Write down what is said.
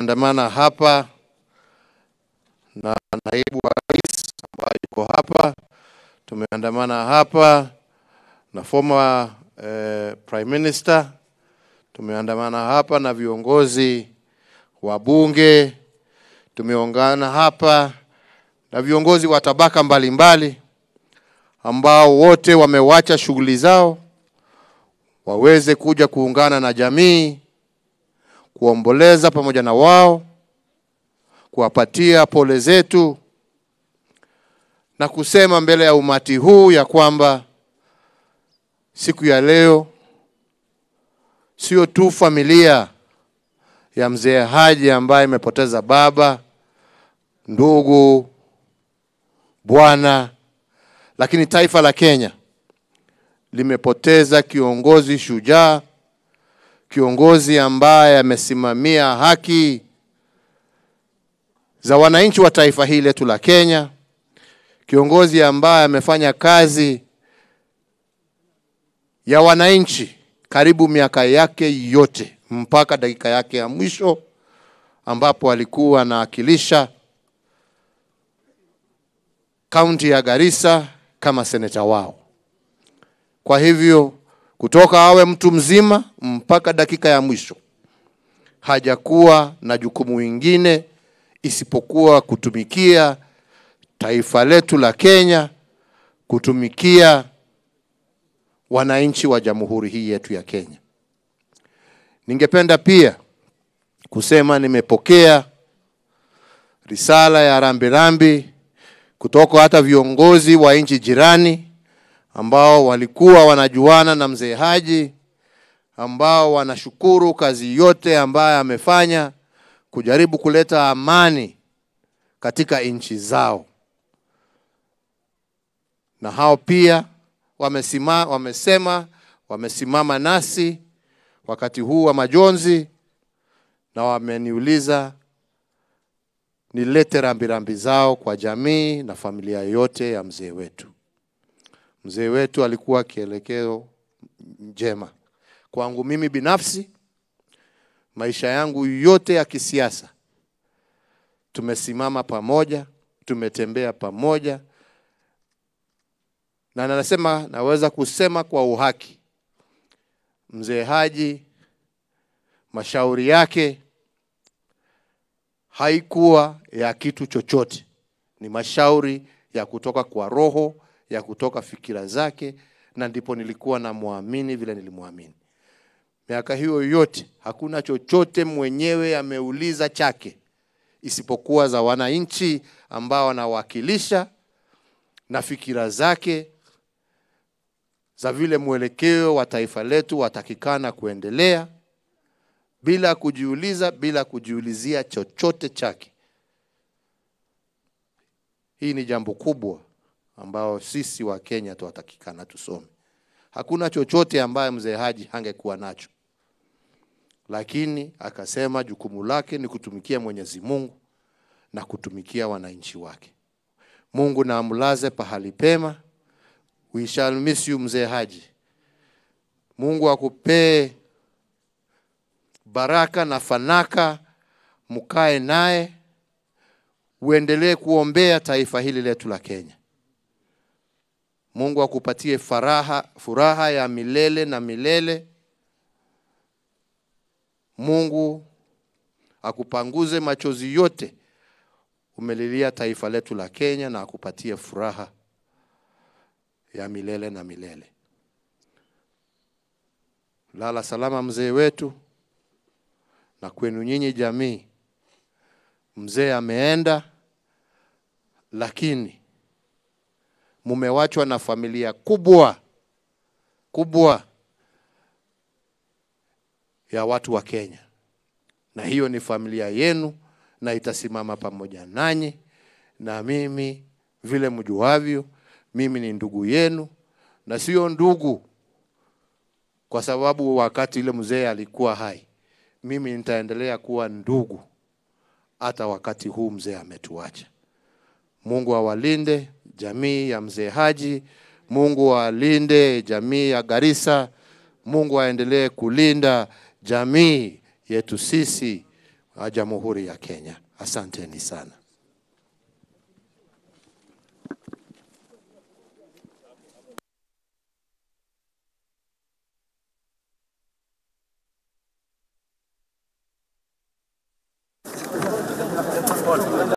andamana hapa na naibu wa rais ambaye yuko hapa, tumeandamana hapa na former eh, prime minister, tumeandamana hapa na viongozi wa bunge, tumeungana hapa na viongozi wa tabaka mbalimbali ambao wote wamewacha shughuli zao waweze kuja kuungana na jamii kuomboleza pamoja na wao, kuwapatia pole zetu na kusema mbele ya umati huu ya kwamba siku ya leo sio tu familia ya mzee Haji ambaye imepoteza baba, ndugu, bwana, lakini taifa la Kenya limepoteza kiongozi shujaa kiongozi ambaye amesimamia haki za wananchi wa taifa hili letu la Kenya, kiongozi ambaye amefanya kazi ya wananchi karibu miaka yake yote mpaka dakika yake ya mwisho ambapo alikuwa anawakilisha kaunti ya Garissa kama seneta wao. Kwa hivyo kutoka awe mtu mzima mpaka dakika ya mwisho hajakuwa na jukumu ingine isipokuwa kutumikia taifa letu la Kenya, kutumikia wananchi wa jamhuri hii yetu ya Kenya. Ningependa pia kusema nimepokea risala ya rambirambi kutoka hata viongozi wa nchi jirani ambao walikuwa wanajuana na mzee Haji, ambao wanashukuru kazi yote ambayo amefanya kujaribu kuleta amani katika nchi zao, na hao pia wamesima, wamesema wamesimama nasi wakati huu wa majonzi, na wameniuliza nilete rambirambi zao kwa jamii na familia yote ya mzee wetu. Mzee wetu alikuwa kielekeo njema kwangu mimi binafsi. Maisha yangu yote ya kisiasa tumesimama pamoja, tumetembea pamoja, na nasema, naweza kusema kwa uhaki, mzee Haji mashauri yake haikuwa ya kitu chochote, ni mashauri ya kutoka kwa roho ya kutoka fikira zake, na ndipo nilikuwa namwamini vile nilimwamini miaka hiyo yote. Hakuna chochote mwenyewe ameuliza chake isipokuwa za wananchi ambao anawakilisha na fikira zake za vile mwelekeo wa taifa letu watakikana kuendelea bila kujiuliza, bila kujiulizia chochote chake. Hii ni jambo kubwa ambao sisi wa Kenya tuwatakikana tusome. Hakuna chochote ambaye mzee Haji hangekuwa nacho, lakini akasema jukumu lake ni kutumikia Mwenyezi Mungu na kutumikia wananchi wake. Mungu na amlaze pahali pema. We shall miss you mzee Haji. Mungu akupee baraka na fanaka, mkae naye, uendelee kuombea taifa hili letu la Kenya. Mungu akupatie faraha, furaha ya milele na milele. Mungu akupanguze machozi yote umelilia taifa letu la Kenya na akupatie furaha ya milele na milele. Lala salama mzee wetu, na kwenu nyinyi jamii. Mzee ameenda, lakini mumewachwa na familia kubwa kubwa ya watu wa Kenya, na hiyo ni familia yenu na itasimama pamoja nanyi. Na mimi vile mjuavyo, mimi ni ndugu yenu na sio ndugu, kwa sababu wakati ile mzee alikuwa hai, mimi nitaendelea kuwa ndugu hata wakati huu mzee ametuacha. Mungu awalinde jamii ya mzee Haji. Mungu alinde jamii ya Garissa. Mungu aendelee kulinda jamii yetu sisi wa Jamhuri ya Kenya. Asanteni sana.